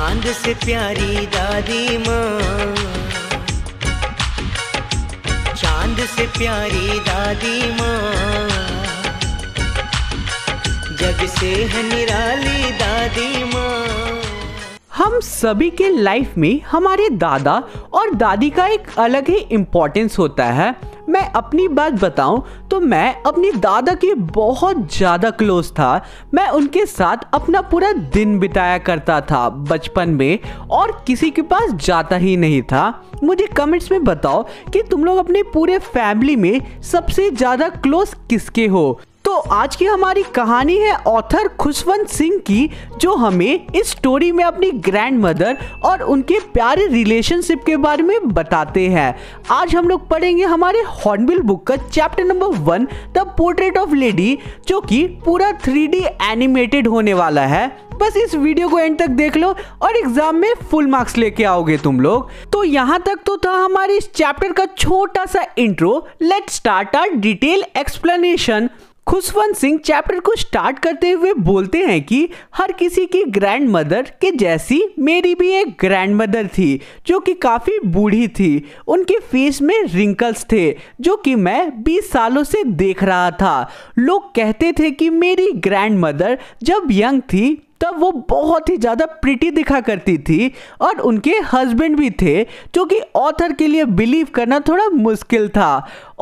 चांद से प्यारी दादी माँ चांद से प्यारी दादी माँ जग से है निराली दादी माँ हम सभी के लाइफ में हमारे दादा और दादी का एक अलग ही इम्पोर्टेंस होता है मैं अपनी बात बताऊं तो मैं अपने दादा के बहुत ज़्यादा क्लोज था मैं उनके साथ अपना पूरा दिन बिताया करता था बचपन में और किसी के पास जाता ही नहीं था मुझे कमेंट्स में बताओ कि तुम लोग अपने पूरे फैमिली में सबसे ज़्यादा क्लोज किसके हो तो आज की हमारी कहानी है ऑथर खुशवंत सिंह की जो हमें इस स्टोरी में अपनी ग्रैंड मदर और उनके प्यारे रिलेशनशिप के बारे में बताते हैं आज हम लोग पढ़ेंगे हमारे हॉर्नबिल बुक का chapter number one the portrait of lady जो कि पूरा थ्री एनिमेटेड होने वाला है बस इस वीडियो को एंड तक देख लो और एग्जाम में फुल मार्क्स लेके आओगे तुम लोग तो यहाँ तक तो था हमारे इस चैप्टर का छोटा सा intro let start our detail explanation Khushwant Singh chapter को स्टार्ट करते हुए बोलते हैं कि हर किसी की ग्रैंड मदर के जैसी मेरी भी एक ग्रैंड मदर थी जो कि काफ़ी बूढ़ी थी उनके फेस में रिंकल्स थे जो कि मैं 20 सालों से देख रहा था लोग कहते थे कि मेरी ग्रैंड मदर जब यंग थी तब वो बहुत ही ज़्यादा प्रिटी दिखा करती थी और उनके हस्बैंड भी थे जो कि ऑथर के लिए बिलीव करना थोड़ा मुश्किल था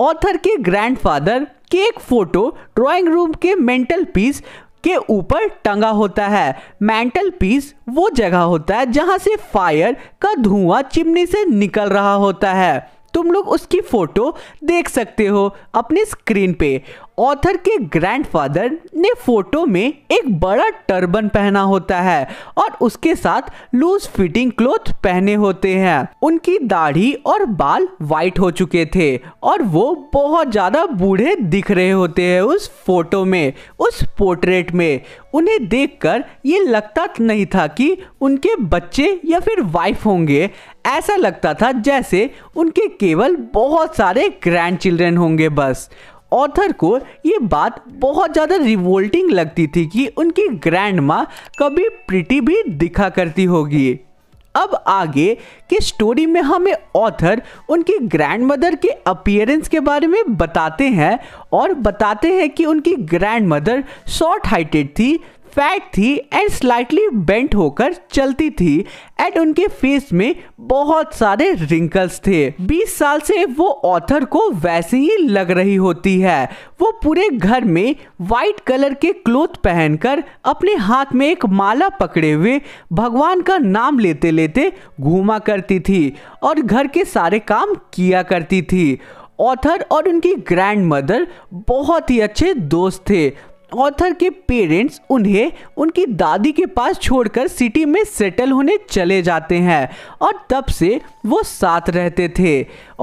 ऑथर के ग्रैंडफादर केक एक फोटो ड्राइंग रूम के मेंटल पीस के ऊपर टंगा होता है मेंटल पीस वो जगह होता है जहाँ से फायर का धुआं चिमनी से निकल रहा होता है तुम लोग उसकी फ़ोटो देख सकते हो अपने स्क्रीन पे ऑथर के ग्रैंडफादर ने फोटो में एक बड़ा टर्बन पहना होता है और उसके साथ लूज फिटिंग क्लोथ पहने होते हैं उनकी दाढ़ी और बाल वाइट हो चुके थे और वो बहुत ज़्यादा बूढ़े दिख रहे होते हैं उस फोटो में उस पोर्ट्रेट में उन्हें देखकर ये लगता नहीं था कि उनके बच्चे या फिर वाइफ होंगे ऐसा लगता था जैसे उनके केवल बहुत सारे ग्रैंड चिल्ड्रेन होंगे बस ऑथर को ये बात बहुत ज़्यादा रिवोल्टिंग लगती थी कि उनकी ग्रैंड माँ कभी प्रिटी भी दिखा करती होगी अब आगे की स्टोरी में हमें ऑथर उनकी ग्रैंड मदर के अपियरेंस के बारे में बताते हैं और बताते हैं कि उनकी ग्रैंड मदर शॉर्ट हाइटेड थी फैट थी एंड स्लाइटली बेंट होकर चलती थी एंड उनके फेस में बहुत सारे रिंकल्स थे 20 साल से वो ऑथर को वैसे ही लग रही होती है वो पूरे घर में वाइट कलर के क्लोथ पहनकर अपने हाथ में एक माला पकड़े हुए भगवान का नाम लेते लेते घूमा करती थी और घर के सारे काम किया करती थी ऑथर और उनकी ग्रैंड मदर बहुत ही अच्छे दोस्त थे ऑथर के पेरेंट्स उन्हें उनकी दादी के पास छोड़कर सिटी में सेटल होने चले जाते हैं और तब से वो साथ रहते थे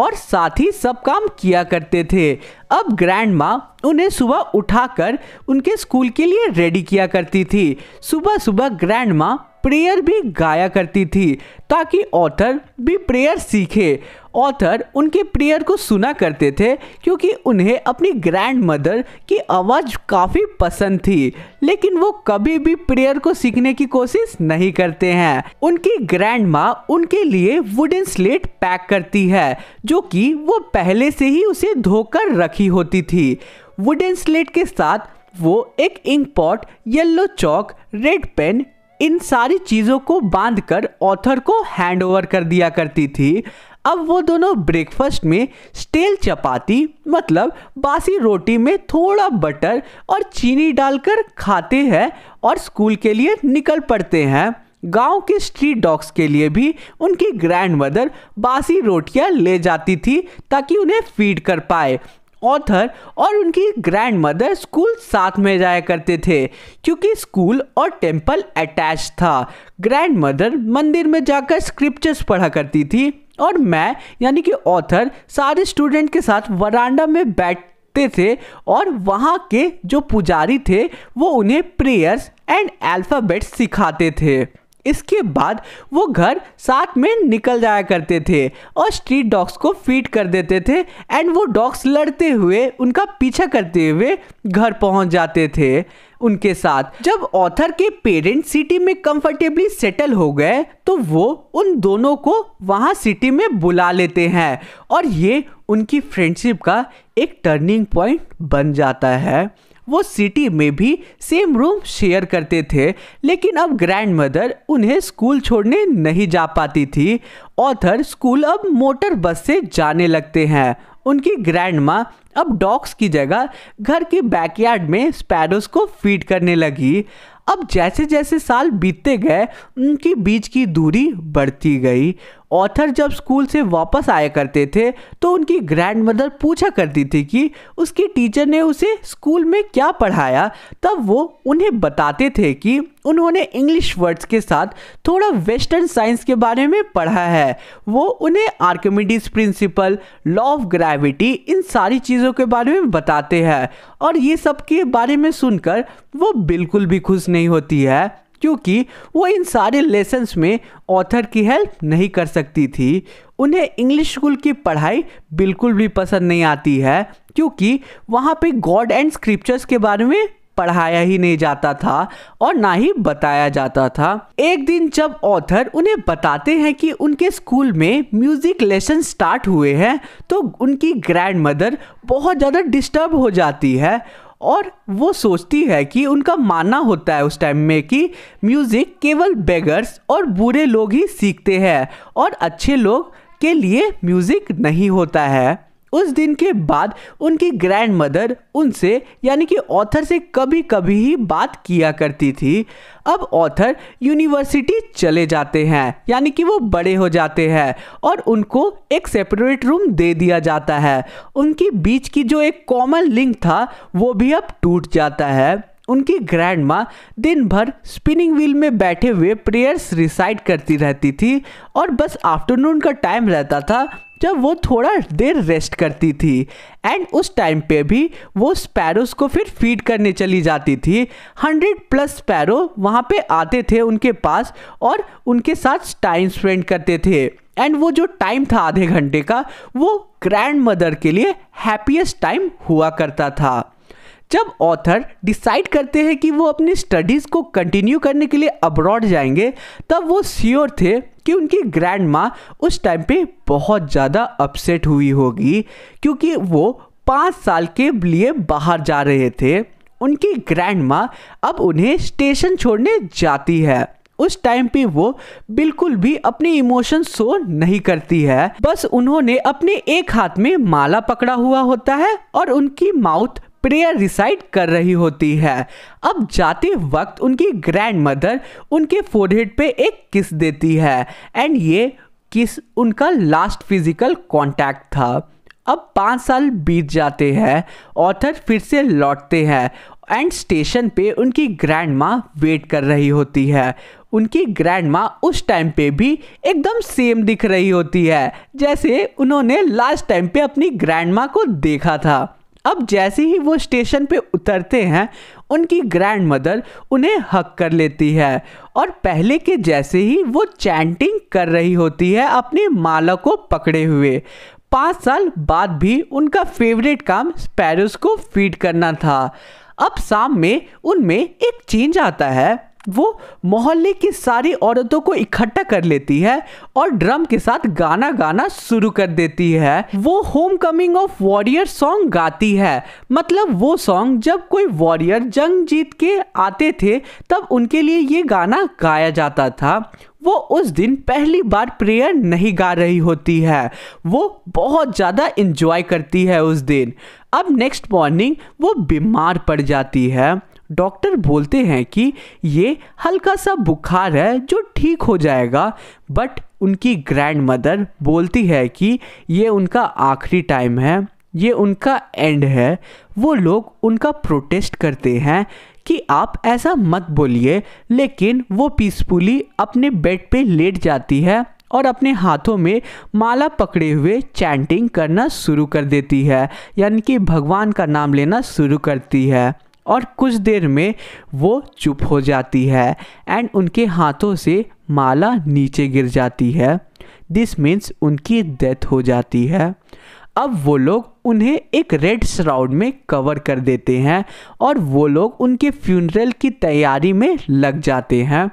और साथ ही सब काम किया करते थे अब ग्रैंड माँ उन्हें सुबह उठाकर उनके स्कूल के लिए रेडी किया करती थी सुबह सुबह ग्रैंड माँ प्रेयर भी गाया करती थी ताकि ऑथर भी प्रेयर सीखे ऑथर उनके प्रेयर को सुना करते थे क्योंकि उन्हें अपनी ग्रैंड मदर की आवाज़ काफ़ी पसंद थी लेकिन वो कभी भी प्रेयर को सीखने की कोशिश नहीं करते हैं उनकी ग्रैंड माँ उनके लिए वुडन स्लेट पैक करती है जो कि वो पहले से ही उसे धोकर रखी होती थी वुडन स्लेट के साथ वो एक ink pot yellow chalk red pen इन सारी चीज़ों को बांधकर ऑथर को हैंड ओवर कर दिया करती थी अब वो दोनों ब्रेकफास्ट में स्टेल चपाती मतलब बासी रोटी में थोड़ा बटर और चीनी डालकर खाते हैं और स्कूल के लिए निकल पड़ते हैं गांव के स्ट्रीट डॉग्स के लिए भी उनकी ग्रैंड मदर बासी रोटियां ले जाती थी ताकि उन्हें फीड कर पाए ऑथर और उनकी ग्रैंड मदर स्कूल साथ में जाया करते थे क्योंकि स्कूल और टेम्पल अटैच था ग्रैंड मदर मंदिर में जाकर स्क्रिप्चर्स पढ़ा करती थी और मैं यानी कि ऑथर सारे स्टूडेंट के साथ वरांडा में बैठ थे और वहाँ के जो पुजारी थे वो उन्हें प्रेयर्स एंड अल्फ़ाबेट्स सिखाते थे इसके बाद वो घर साथ में निकल जाया करते थे और स्ट्रीट डॉग्स को फीड कर देते थे एंड वो डॉग्स लड़ते हुए उनका पीछा करते हुए घर पहुंच जाते थे उनके साथ जब ऑथर के पेरेंट्स सिटी में कंफर्टेबली सेटल हो गए तो वो उन दोनों को वहाँ सिटी में बुला लेते हैं और ये उनकी फ्रेंडशिप का एक टर्निंग पॉइंट बन जाता है वो सिटी में भी सेम रूम शेयर करते थे लेकिन अब ग्रैंड मदर उन्हें स्कूल छोड़ने नहीं जा पाती थी ऑथर स्कूल अब मोटर बस से जाने लगते हैं उनकी ग्रैंड माँ अब डॉग्स की जगह घर के बैकयार्ड में स्पैरोज को फीड करने लगी अब जैसे जैसे साल बीतते गए उनके बीच की दूरी बढ़ती गई ऑथर जब स्कूल से वापस आया करते थे तो उनकी ग्रैंड मदर पूछा करती थी कि उसकी टीचर ने उसे स्कूल में क्या पढ़ाया तब वो उन्हें बताते थे कि उन्होंने इंग्लिश वर्ड्स के साथ थोड़ा वेस्टर्न साइंस के बारे में पढ़ा है वो उन्हें Archimedes principle law of gravity इन सारी चीज़ों के बारे में बताते हैं और ये सब के बारे में सुनकर वो बिल्कुल भी खुश नहीं होती है क्योंकि वो इन सारे लेसन्स में ऑथर की हेल्प नहीं कर सकती थी उन्हें इंग्लिश स्कूल की पढ़ाई बिल्कुल भी पसंद नहीं आती है क्योंकि वहाँ पे गॉड एंड स्क्रिप्चर्स के बारे में पढ़ाया ही नहीं जाता था और ना ही बताया जाता था एक दिन जब ऑथर उन्हें बताते हैं कि उनके स्कूल में म्यूजिक लेसन स्टार्ट हुए हैं तो उनकी ग्रैंड मदर बहुत ज़्यादा डिस्टर्ब हो जाती है और वो सोचती है कि उनका मानना होता है उस टाइम में कि म्यूज़िक केवल बेगर्स और बुरे लोग ही सीखते हैं और अच्छे लोग के लिए म्यूज़िक नहीं होता है उस दिन के बाद उनकी ग्रैंड मदर उनसे यानी कि ऑथर से कभी कभी ही बात किया करती थी अब ऑथर यूनिवर्सिटी चले जाते हैं यानी कि वो बड़े हो जाते हैं और उनको एक सेपरेट रूम दे दिया जाता है उनकी बीच की जो एक कॉमन लिंक था वो भी अब टूट जाता है उनकी ग्रैंड माँ दिन भर स्पिनिंग व्हील में बैठे हुए प्रेयर्स रिसाइट करती रहती थी और बस आफ्टरनून का टाइम रहता था जब वो थोड़ा देर रेस्ट करती थी एंड उस टाइम पे भी वो स्पैरोज को फिर फीड करने चली जाती थी हंड्रेड प्लस स्पैरो वहाँ पे आते थे उनके पास और उनके साथ टाइम स्पेंड करते थे एंड वो जो टाइम था आधे घंटे का वो ग्रैंड मदर के लिए हैप्पीएस्ट टाइम हुआ करता था जब ऑथर डिसाइड करते हैं कि वो अपनी स्टडीज़ को कंटिन्यू करने के लिए अब्रॉड जाएंगे तब वो श्योर थे कि उनकी ग्रैंड माँ उस टाइम पे बहुत ज़्यादा अपसेट हुई होगी क्योंकि वो पाँच साल के लिए बाहर जा रहे थे उनकी ग्रैंड माँ अब उन्हें स्टेशन छोड़ने जाती है उस टाइम पे वो बिल्कुल भी अपने इमोशन शो नहीं करती है बस उन्होंने अपने एक हाथ में माला पकड़ा हुआ होता है और उनकी माउथ प्रेयर रिसाइट कर रही होती है अब जाते वक्त उनकी ग्रैंड मदर उनके फोरहेड पे एक किस देती है एंड ये किस उनका लास्ट फिजिकल कांटेक्ट था अब पाँच साल बीत जाते हैं ऑथर फिर से लौटते हैं एंड स्टेशन पे उनकी ग्रैंड माँ वेट कर रही होती है उनकी ग्रैंड माँ उस टाइम पे भी एकदम सेम दिख रही होती है जैसे उन्होंने लास्ट टाइम पे अपनी ग्रैंड माँ को देखा था अब जैसे ही वो स्टेशन पे उतरते हैं उनकी ग्रैंड मदर उन्हें हक कर लेती है और पहले के जैसे ही वो चैंटिंग कर रही होती है अपनी माला को पकड़े हुए पाँच साल बाद भी उनका फेवरेट काम स्पैरोस को फीड करना था अब शाम में उनमें एक चेंज आता है वो मोहल्ले की सारी औरतों को इकट्ठा कर लेती है और ड्रम के साथ गाना गाना शुरू कर देती है वो homecoming of warrior song गाती है मतलब वो सॉन्ग जब कोई वॉरियर जंग जीत के आते थे तब उनके लिए ये गाना गाया जाता था वो उस दिन पहली बार प्रेयर नहीं गा रही होती है वो बहुत ज़्यादा इन्जॉय करती है उस दिन अब नेक्स्ट मॉर्निंग वो बीमार पड़ जाती है डॉक्टर बोलते हैं कि ये हल्का सा बुखार है जो ठीक हो जाएगा बट उनकी ग्रैंड मदर बोलती है कि ये उनका आखिरी टाइम है ये उनका एंड है वो लोग उनका प्रोटेस्ट करते हैं कि आप ऐसा मत बोलिए लेकिन वो पीसफुली अपने बेड पे लेट जाती है और अपने हाथों में माला पकड़े हुए चैंटिंग करना शुरू कर देती है यानी कि भगवान का नाम लेना शुरू करती है और कुछ देर में वो चुप हो जाती है एंड उनके हाथों से माला नीचे गिर जाती है दिस मीन्स उनकी डेथ हो जाती है अब वो लोग उन्हें एक रेड श्राउड में कवर कर देते हैं और वो लोग उनके फ्यूनरल की तैयारी में लग जाते हैं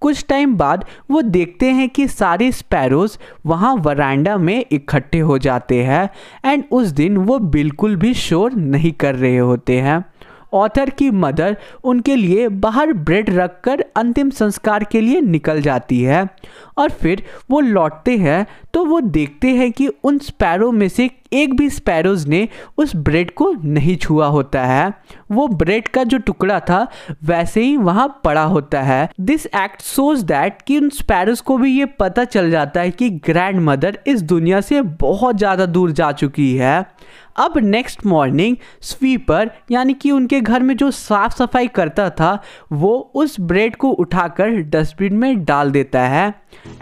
कुछ टाइम बाद वो देखते हैं कि सारे स्पैरोज वहाँ वरांडा में इकट्ठे हो जाते हैं एंड उस दिन वो बिल्कुल भी शोर नहीं कर रहे होते हैं ऑथर की मदर उनके लिए बाहर ब्रेड रखकर अंतिम संस्कार के लिए निकल जाती है और फिर वो लौटते हैं तो वो देखते हैं कि उन स्पैरो में से एक भी स्पैरोज ने उस ब्रेड को नहीं छुआ होता है वो ब्रेड का जो टुकड़ा था वैसे ही वहाँ पड़ा होता है दिस एक्ट सोज दैट कि उन स्पैरोज को भी ये पता चल जाता है कि ग्रैंड मदर इस दुनिया से बहुत ज़्यादा दूर जा चुकी है अब नेक्स्ट मॉर्निंग स्वीपर यानी कि उनके घर में जो साफ़ सफाई करता था वो उस ब्रेड को उठाकर डस्टबिन में डाल देता है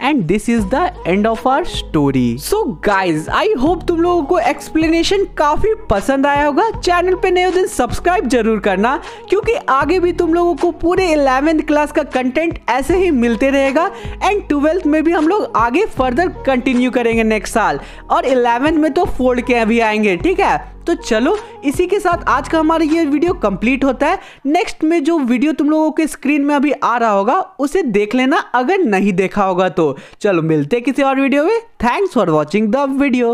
and this is the end of our story so guys I hope तुम लोगों को एक्सप्लेनेशन काफी पसंद आया होगा चैनल पे नए दिन सब्सक्राइब जरूर करना क्योंकि आगे भी तुम लोगों को पूरे इलेवेंथ क्लास का कंटेंट ऐसे ही मिलते रहेगा एंड ट्वेल्थ में भी हम लोग आगे फर्दर कंटिन्यू करेंगे नेक्स्ट साल और इलेवेंथ में तो फोल्ड के अभी आएंगे ठीक है तो चलो इसी के साथ आज का हमारा ये वीडियो कंप्लीट होता है नेक्स्ट में जो वीडियो तुम लोगों के स्क्रीन में अभी आ रहा होगा उसे देख लेना अगर नहीं देखा होगा तो चलो मिलते किसी और वीडियो में thanks for watching the video